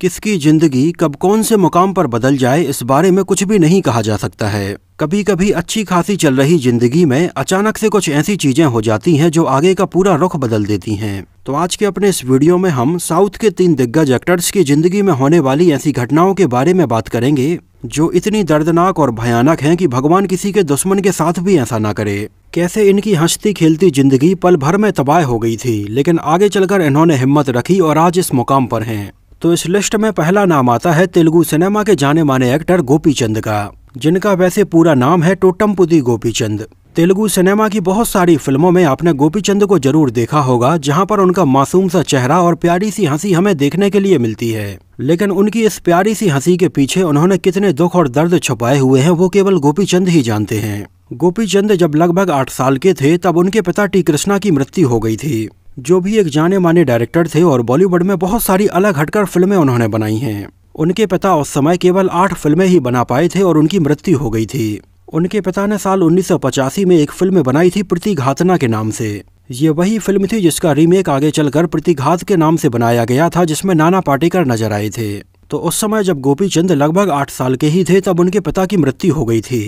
किसकी जिंदगी कब कौन से मुकाम पर बदल जाए इस बारे में कुछ भी नहीं कहा जा सकता है कभी कभी अच्छी खासी चल रही जिंदगी में अचानक से कुछ ऐसी चीजें हो जाती हैं जो आगे का पूरा रुख बदल देती हैं तो आज के अपने इस वीडियो में हम साउथ के तीन दिग्गज एक्टर्स की जिंदगी में होने वाली ऐसी घटनाओं के बारे में बात करेंगे जो इतनी दर्दनाक और भयानक है कि भगवान किसी के दुश्मन के साथ भी ऐसा ना करे कैसे इनकी हंसती खेलती जिंदगी पल भर में तबाह हो गई थी लेकिन आगे चलकर इन्होंने हिम्मत रखी और आज इस मुकाम पर हैं तो इस लिस्ट में पहला नाम आता है तेलुगु सिनेमा के जाने माने एक्टर गोपी चंद का जिनका वैसे पूरा नाम है टोटमपुदी गोपी चंद तेलुगु सिनेमा की बहुत सारी फिल्मों में आपने गोपी चंद को जरूर देखा होगा जहां पर उनका मासूम सा चेहरा और प्यारी सी हंसी हमें देखने के लिए मिलती है लेकिन उनकी इस प्यारी सी हंसी के पीछे उन्होंने कितने दुख और दर्द छुपाए हुए हैं वो केवल गोपी चंद ही जानते हैं गोपी चंद जब लगभग आठ साल के थे तब उनके पिता टी कृष्णा की मृत्यु हो गई थी जो भी एक जाने माने डायरेक्टर थे और बॉलीवुड में बहुत सारी अलग हटकर फिल्में उन्होंने बनाई हैं उनके पिता उस समय केवल आठ फिल्में ही बना पाए थे और उनकी मृत्यु हो गई थी उनके पिता ने साल उन्नीस में एक फिल्म बनाई थी प्रतिघातना के नाम से ये वही फिल्म थी जिसका रीमेक आगे चलकर प्रतिघात के नाम से बनाया गया था जिसमें नाना पाटेकर नजर आए थे तो उस समय जब गोपी चंद लगभग आठ साल के ही थे तब उनके पिता की मृत्यु हो गई थी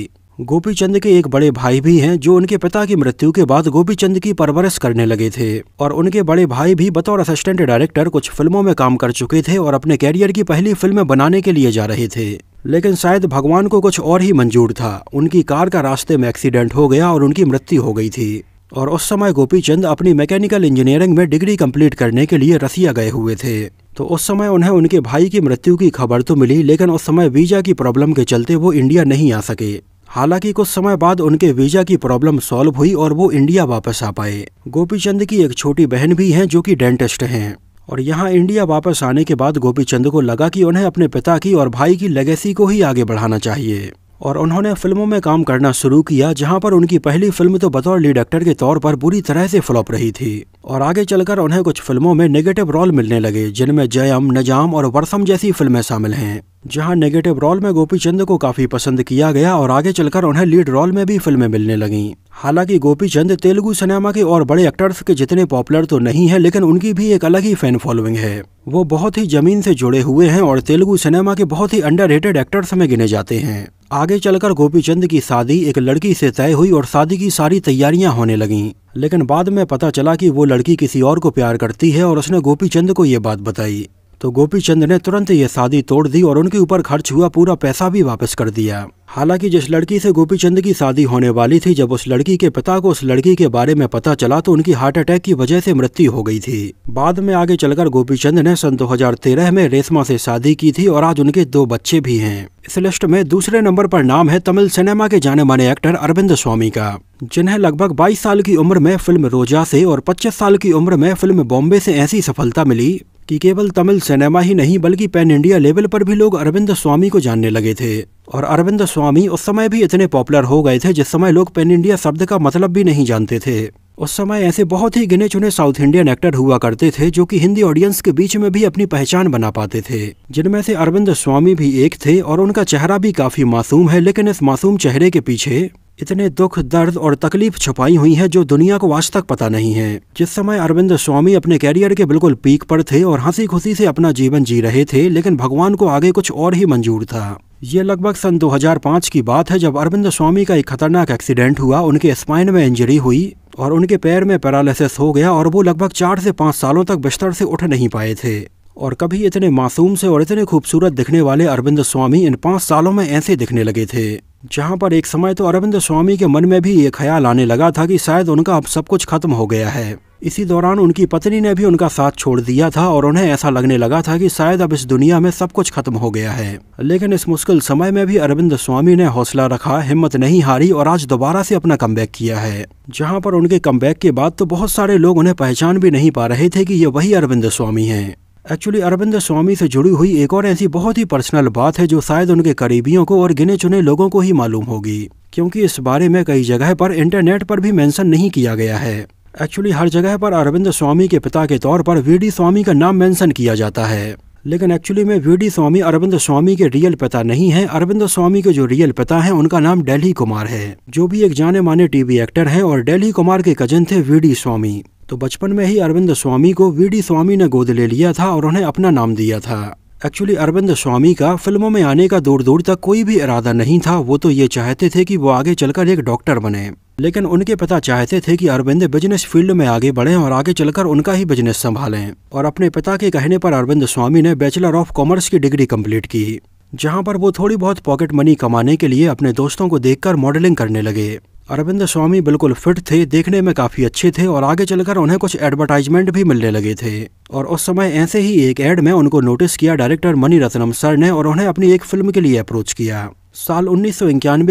गोपी चंद के एक बड़े भाई भी हैं जो उनके पिता की मृत्यु के बाद गोपी चंद की परवरिश करने लगे थे और उनके बड़े भाई भी बतौर असिस्टेंट डायरेक्टर कुछ फिल्मों में काम कर चुके थे और अपने कैरियर की पहली फिल्म बनाने के लिए जा रहे थे लेकिन शायद भगवान को कुछ और ही मंजूर था उनकी कार का रास्ते में एक्सीडेंट हो गया और उनकी मृत्यु हो गई थी और उस समय गोपी चंद अपनी मैकेनिकल इंजीनियरिंग में डिग्री कंप्लीट करने के लिए रसिया गए हुए थे तो उस समय उन्हें उनके भाई की मृत्यु की खबर तो मिली लेकिन उस समय वीजा की प्रॉब्लम के चलते वो इंडिया नहीं आ सके हालांकि कुछ समय बाद उनके वीजा की प्रॉब्लम सॉल्व हुई और वो इंडिया वापस आ पाए गोपीचंद की एक छोटी बहन भी है जो की डेंटिस्ट है और यहाँ इंडिया वापस आने के बाद गोपीचंद को लगा कि उन्हें अपने पिता की और भाई की लेगेसी को ही आगे बढ़ाना चाहिए और उन्होंने फिल्मों में काम करना शुरू किया जहां पर उनकी पहली फिल्म तो बतौर लीड एक्टर के तौर पर बुरी तरह से फ्लॉप रही थी और आगे चलकर उन्हें कुछ फिल्मों में नेगेटिव रोल मिलने लगे जिनमें जयम नजाम और वर्षम जैसी फिल्में शामिल हैं जहां नेगेटिव रोल में गोपी चंद को काफी पसंद किया गया और आगे चलकर उन्हें लीड रोल में भी फिल्में मिलने लगीं हालांकि गोपी चंद तेलुगु सिनेमा के और बड़े एक्टर्स के जितने पॉपुलर तो नहीं है लेकिन उनकी भी एक अलग ही फैन फॉलोइंग है वो बहुत ही जमीन से जुड़े हुए हैं और तेलुगु सिनेमा के बहुत ही अंडर एक्टर्स में गिने जाते हैं आगे चलकर गोपीचंद की शादी एक लड़की से तय हुई और शादी की सारी तैयारियां होने लगीं लेकिन बाद में पता चला कि वो लड़की किसी और को प्यार करती है और उसने गोपीचंद को ये बात बताई तो गोपी चंद ने तुरंत ये शादी तोड़ दी और उनके ऊपर खर्च हुआ पूरा पैसा भी वापस कर दिया हालांकि जिस लड़की से गोपी चंद की शादी होने वाली थी जब उस लड़की के पिता को उस लड़की के बारे में पता चला तो उनकी हार्ट अटैक की वजह से मृत्यु हो गई थी बाद में आगे चलकर गोपी चंद ने सन 2013 में रेशमा से शादी की थी और आज उनके दो बच्चे भी हैं इस लिस्ट में दूसरे नंबर पर नाम है तमिल सिनेमा के जाने माने एक्टर अरविंद स्वामी का जिन्हें लगभग 22 साल की उम्र में फिल्म रोजा से और 25 साल की उम्र में फिल्म बॉम्बे से ऐसी सफलता मिली कि केवल तमिल सिनेमा ही नहीं बल्कि पैन इंडिया लेवल पर भी लोग अरविंद स्वामी को जानने लगे थे और अरविंद स्वामी उस समय भी इतने पॉपुलर हो गए थे जिस समय लोग पैन इंडिया शब्द का मतलब भी नहीं जानते थे उस समय ऐसे बहुत ही गिने चुने साउथ इंडियन एक्टर हुआ करते थे जो कि हिंदी ऑडियंस के बीच में भी अपनी पहचान बना पाते थे जिनमें से अरविंद स्वामी भी एक थे और उनका चेहरा भी काफी मासूम है लेकिन इस मासूम चेहरे के पीछे इतने दुख दर्द और तकलीफ छुपाई हुई है जो दुनिया को आज तक पता नहीं है जिस समय अरविंद स्वामी अपने कैरियर के बिल्कुल पीक पर थे और हंसी खुशी से अपना जीवन जी रहे थे लेकिन भगवान को आगे कुछ और ही मंजूर था ये लगभग सन 2005 की बात है जब अरविंद स्वामी का एक खतरनाक एक्सीडेंट हुआ उनके स्पाइन में इंजरी हुई और उनके पैर में पैरालिसिस हो गया और वो लगभग चार से पाँच सालों तक बिस्तर से उठ नहीं पाए थे और कभी इतने मासूम से और इतने खूबसूरत दिखने वाले अरविंद स्वामी इन पाँच सालों में ऐसे दिखने लगे थे जहाँ पर एक समय तो अरविंद स्वामी के मन में भी ये ख्याल आने लगा था कि शायद उनका अब सब कुछ खत्म हो गया है इसी दौरान उनकी पत्नी ने भी उनका साथ छोड़ दिया था और उन्हें ऐसा लगने लगा था कि शायद अब इस दुनिया में सब कुछ खत्म हो गया है लेकिन इस मुश्किल समय में भी अरविंद स्वामी ने हौसला रखा हिम्मत नहीं हारी और आज दोबारा से अपना कम किया है जहाँ पर उनके कम के बाद तो बहुत सारे लोग उन्हें पहचान भी नहीं पा रहे थे कि ये वही अरविंद स्वामी हैं एक्चुअली अरविंद स्वामी से जुड़ी हुई एक और ऐसी बहुत ही पर्सनल बात है जो शायद उनके करीबियों को और गिने चुने लोगों को ही मालूम होगी क्योंकि इस बारे में कई जगह पर इंटरनेट पर भी मेंशन नहीं किया गया है एक्चुअली हर जगह पर अरविंद स्वामी के पिता के तौर पर वी डी स्वामी का नाम मेंशन किया जाता है लेकिन एक्चुअली में वी स्वामी अरविंद स्वामी के रियल पिता नहीं है अरविंद स्वामी के जो रियल पिता हैं उनका नाम डेल्ही कुमार है जो भी एक जाने माने टीवी एक्टर हैं और डेली कुमार के कजन थे वी स्वामी तो बचपन में ही अरविंद स्वामी को वी डी स्वामी ने गोद ले लिया था और उन्हें अपना नाम दिया था एक्चुअली अरविंद स्वामी का फिल्मों में आने का दूर दूर तक कोई भी इरादा नहीं था वो तो ये चाहते थे कि वो आगे चलकर एक डॉक्टर बने लेकिन उनके पिता चाहते थे कि अरविंद बिजनेस फील्ड में आगे बढ़ें और आगे चलकर उनका ही बिजनेस संभालें और अपने पिता के कहने पर अरविंद स्वामी ने बैचलर ऑफ कॉमर्स की डिग्री कंप्लीट की जहां पर वो थोड़ी बहुत पॉकेट मनी कमाने के लिए अपने दोस्तों को देखकर मॉडलिंग करने लगे अरविंद स्वामी बिल्कुल फिट थे देखने में काफ़ी अच्छे थे और आगे चलकर उन्हें कुछ एडवर्टाइजमेंट भी मिलने लगे थे और उस समय ऐसे ही एक ऐड में उनको नोटिस किया डायरेक्टर मनी रत्नम सर ने और उन्हें अपनी एक फिल्म के लिए अप्रोच किया साल उन्नीस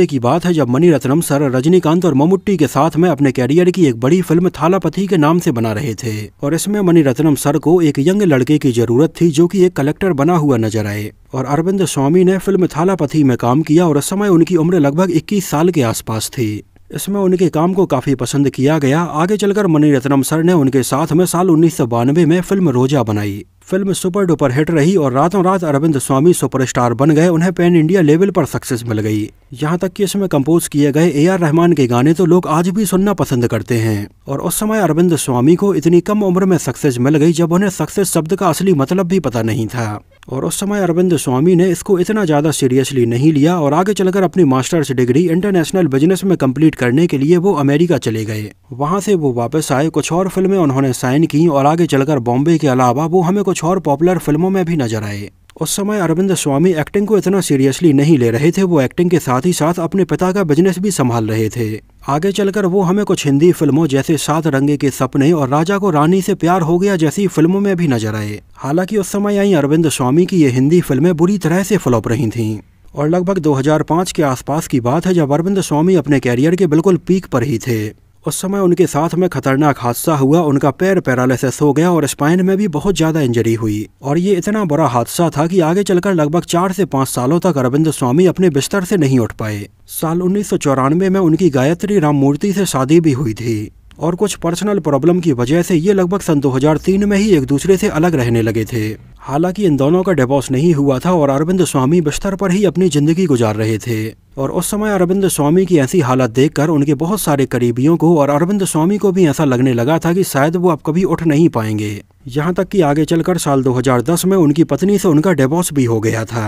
की बात है जब मनी रत्नम सर रजनीकांत और ममुट्टी के साथ में अपने कैरियर की एक बड़ी फिल्म थालापथी के नाम से बना रहे थे और इसमें मनी रत्नम सर को एक यंग लड़के की जरूरत थी जो कि एक कलेक्टर बना हुआ नजर आए और अरविंद स्वामी ने फिल्म थालापथी में काम किया और उस समय उनकी उम्र लगभग इक्कीस साल के आसपास थी इसमें उनके काम को काफी पसंद किया गया आगे चलकर मनी रत्नम सर ने उनके साथ में साल उन्नीस में फिल्म रोजा बनाई फिल्म सुपर डुपर हिट रही और रातों रात अरविंद स्वामी सुपरस्टार बन गए उन्हें पैन इंडिया लेवल पर सक्सेस मिल गई यहाँ तक कि इसमें कंपोज किए गए ए आर रहमान के गाने तो लोग आज भी सुनना पसंद करते हैं और उस समय अरविंद स्वामी को इतनी कम उम्र में सक्सेस मिल गई जब उन्हें सक्सेस शब्द का असली मतलब भी पता नहीं था और उस समय अरविंद स्वामी ने इसको इतना ज़्यादा सीरियसली नहीं लिया और आगे चलकर अपनी मास्टर्स डिग्री इंटरनेशनल बिजनेस में कंप्लीट करने के लिए वो अमेरिका चले गए वहाँ से वो वापस आए कुछ और फिल्में उन्होंने साइन की और आगे चलकर बॉम्बे के अलावा वो हमें कुछ और पॉपुलर फिल्मों में भी नजर आए उस समय अरविंद स्वामी एक्टिंग को इतना सीरियसली नहीं ले रहे थे वो एक्टिंग के साथ ही साथ अपने पिता का बिजनेस भी संभाल रहे थे आगे चलकर वो हमें कुछ हिंदी फिल्मों जैसे सात रंगे के सपने और राजा को रानी से प्यार हो गया जैसी फिल्मों में भी नजर आए हालांकि उस समय आई अरविंद स्वामी की ये हिंदी फिल्में बुरी तरह से फ्लॉप रही थीं और लगभग 2005 के आसपास की बात है जब अरविंद स्वामी अपने कैरियर के बिल्कुल पीक पर ही थे उस समय उनके साथ में खतरनाक हादसा हुआ उनका पैर पैरालिसिस हो गया और स्पाइन में भी बहुत ज़्यादा इंजरी हुई और ये इतना बड़ा हादसा था कि आगे चलकर लगभग चार से पाँच सालों तक अरविंद स्वामी अपने बिस्तर से नहीं उठ पाए साल उन्नीस में उनकी गायत्री राममूर्ति से शादी भी हुई थी और कुछ पर्सनल प्रॉब्लम की वजह से ये लगभग सन 2003 में ही एक दूसरे से अलग रहने लगे थे हालांकि इन दोनों का डिवोर्स नहीं हुआ था और अरविंद स्वामी बिस्तर पर ही अपनी जिंदगी गुजार रहे थे और उस समय अरविंद स्वामी की ऐसी हालत देखकर उनके बहुत सारे करीबियों को और अरविंद स्वामी को भी ऐसा लगने लगा था कि शायद वो अब कभी उठ नहीं पाएंगे यहाँ तक कि आगे चलकर साल 2010 में उनकी पत्नी से उनका डिवोर्स भी हो गया था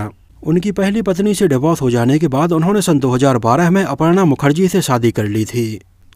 उनकी पहली पत्नी से डिवोर्स हो जाने के बाद उन्होंने सन दो में अपर्णा मुखर्जी से शादी कर ली थी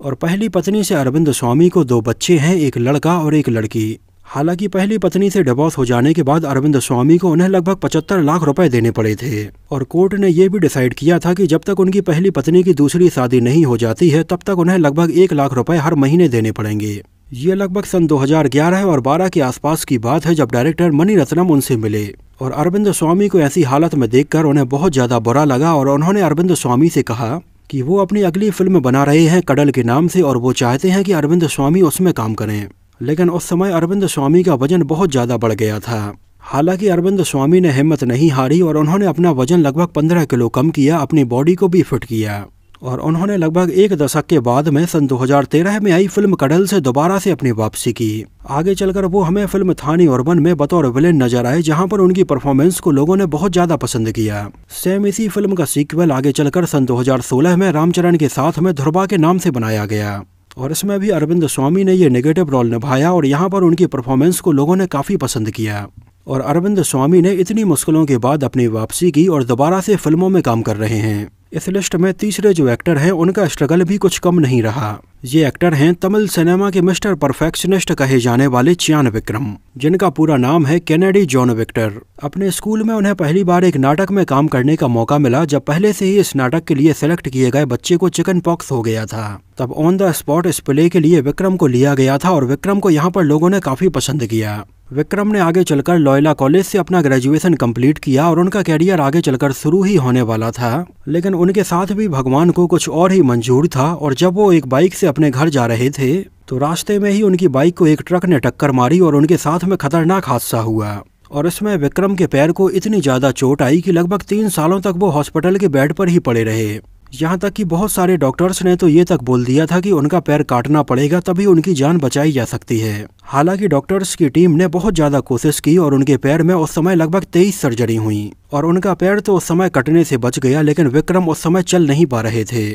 और पहली पत्नी से अरविंद स्वामी को दो बच्चे हैं एक लड़का और एक लड़की हालांकि पहली पत्नी से डिवोर्स हो जाने के बाद अरविंद स्वामी को उन्हें लगभग पचहत्तर लाख रुपए देने पड़े थे और कोर्ट ने यह भी डिसाइड किया था कि जब तक उनकी पहली पत्नी की दूसरी शादी नहीं हो जाती है तब तक उन्हें लगभग एक लाख रुपए हर महीने देने पड़ेंगे ये लगभग सन 2011 और 12 के आसपास की बात है जब डायरेक्टर मनी रत्नम उनसे मिले और अरविंद स्वामी को ऐसी हालत में देखकर उन्हें बहुत ज़्यादा बुरा लगा और उन्होंने अरविंद स्वामी से कहा कि वो अपनी अगली फिल्म बना रहे हैं कडल के नाम से और वो चाहते हैं कि अरविंद स्वामी उसमें काम करें लेकिन उस समय अरविंद स्वामी का वजन बहुत ज़्यादा बढ़ गया था हालांकि अरविंद स्वामी ने हिम्मत नहीं हारी और उन्होंने अपना वजन लगभग पंद्रह किलो कम किया अपनी बॉडी को भी फिट किया और उन्होंने लगभग एक दशक के बाद में सन 2013 में आई फिल्म कडल से दोबारा से अपनी वापसी की आगे चलकर वो हमें फिल्म थानी और वन में बतौर विलेन नजर आए जहां पर उनकी परफॉर्मेंस को लोगों ने बहुत ज्यादा पसंद किया सेम इसी फिल्म का सीक्वल आगे चलकर सन 2016 में रामचरण के साथ में ध्रुवा के नाम से बनाया गया और इसमें भी अरविंद स्वामी ने ये नेगेटिव रोल निभाया और यहाँ पर उनकी परफॉर्मेंस को लोगों ने काफ़ी पसंद किया और अरविंद स्वामी ने इतनी मुश्किलों के बाद अपनी वापसी की और दोबारा से फिल्मों में काम कर रहे हैं इस लिस्ट में तीसरे जो एक्टर हैं उनका स्ट्रगल भी कुछ कम नहीं रहा ये एक्टर हैं तमिल सिनेमा के मिस्टर परफेक्शनिस्ट कहे जाने वाले चियान विक्रम जिनका पूरा नाम है कैनेडी जॉन विक्टर अपने स्कूल में उन्हें पहली बार एक नाटक में काम करने का मौका मिला जब पहले से ही इस नाटक के लिए सेलेक्ट किए गए बच्चे को चिकन पॉक्स हो गया था तब ऑन द स्पॉट इस प्ले के लिए विक्रम को लिया गया था और विक्रम को यहाँ पर लोगों ने काफी पसंद किया विक्रम ने आगे चलकर लॉयला कॉलेज से अपना ग्रेजुएशन कंप्लीट किया और उनका कैरियर आगे चलकर शुरू ही होने वाला था लेकिन उनके साथ भी भगवान को कुछ और ही मंजूर था और जब वो एक बाइक से अपने घर जा रहे थे तो रास्ते में ही उनकी बाइक को एक ट्रक ने टक्कर मारी और उनके साथ में खतरनाक हादसा हुआ और इसमें विक्रम के पैर को इतनी ज़्यादा चोट आई कि लगभग तीन सालों तक वो हॉस्पिटल के बेड पर ही पड़े रहे यहाँ तक कि बहुत सारे डॉक्टर्स ने तो ये तक बोल दिया था कि उनका पैर काटना पड़ेगा तभी उनकी जान बचाई जा सकती है हालांकि डॉक्टर्स की टीम ने बहुत ज़्यादा कोशिश की और उनके पैर में उस समय लगभग तेईस सर्जरी हुई और उनका पैर तो उस समय कटने से बच गया लेकिन विक्रम उस समय चल नहीं पा रहे थे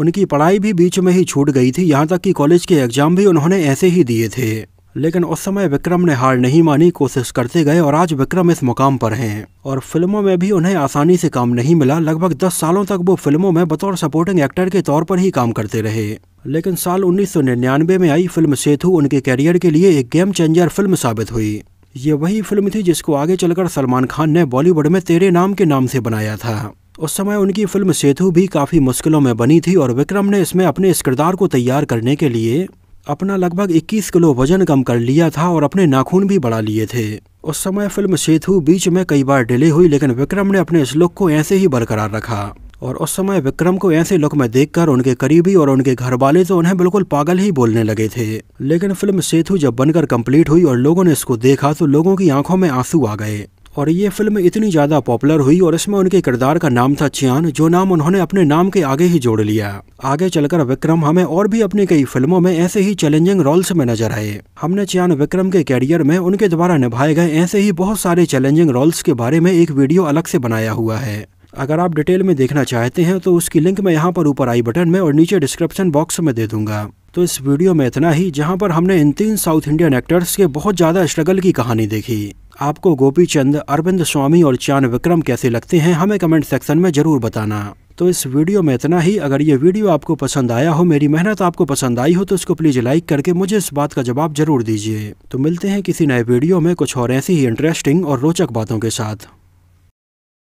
उनकी पढ़ाई भी बीच में ही छूट गई थी यहाँ तक कि कॉलेज के एग्ज़ाम भी उन्होंने ऐसे ही दिए थे लेकिन उस समय विक्रम ने हार नहीं मानी कोशिश करते गए और आज विक्रम इस मुकाम पर हैं और फिल्मों में भी उन्हें आसानी से काम नहीं मिला लगभग दस सालों तक वो फिल्मों में बतौर सपोर्टिंग एक्टर के तौर पर ही काम करते रहे लेकिन साल 1999 में आई फिल्म सेतु उनके कैरियर के लिए एक गेम चेंजर फिल्म साबित हुई ये वही फिल्म थी जिसको आगे चलकर सलमान खान ने बॉलीवुड में तेरे नाम के नाम से बनाया था उस समय उनकी फिल्म सेतु भी काफ़ी मुश्किलों में बनी थी और विक्रम ने इसमें अपने इस किरदार को तैयार करने के लिए अपना लगभग 21 किलो वजन कम कर लिया था और अपने नाखून भी बढ़ा लिए थे उस समय फिल्म सेतु बीच में कई बार डिले हुई लेकिन विक्रम ने अपने इस लुक को ऐसे ही बरकरार रखा और उस समय विक्रम को ऐसे लुक में देखकर उनके करीबी और उनके घर वाले तो उन्हें बिल्कुल पागल ही बोलने लगे थे लेकिन फिल्म सेतु जब बनकर कंप्लीट हुई और लोगों ने इसको देखा तो लोगों की आंखों में आंसू आ गए और ये फिल्म इतनी ज़्यादा पॉपुलर हुई और इसमें उनके किरदार का नाम था चियान जो नाम उन्होंने अपने नाम के आगे ही जोड़ लिया आगे चलकर विक्रम हमें और भी अपनी कई फिल्मों में ऐसे ही चैलेंजिंग रोल्स में नजर आए हमने चियान विक्रम के कैरियर में उनके द्वारा निभाए गए ऐसे ही बहुत सारे चैलेंजिंग रोल्स के बारे में एक वीडियो अलग से बनाया हुआ है अगर आप डिटेल में देखना चाहते हैं तो उसकी लिंक मैं यहाँ पर ऊपर आई बटन में और नीचे डिस्क्रिप्शन बॉक्स में दे दूंगा तो इस वीडियो में इतना ही जहाँ पर हमने इन तीन साउथ इंडियन एक्टर्स के बहुत ज़्यादा स्ट्रगल की कहानी देखी आपको गोपी चंद अरविंद स्वामी और चान विक्रम कैसे लगते हैं हमें कमेंट सेक्शन में ज़रूर बताना तो इस वीडियो में इतना ही अगर ये वीडियो आपको पसंद आया हो मेरी मेहनत आपको पसंद आई हो तो इसको प्लीज़ लाइक करके मुझे इस बात का जवाब जरूर दीजिए तो मिलते हैं किसी नए वीडियो में कुछ और ऐसी ही इंटरेस्टिंग और रोचक बातों के साथ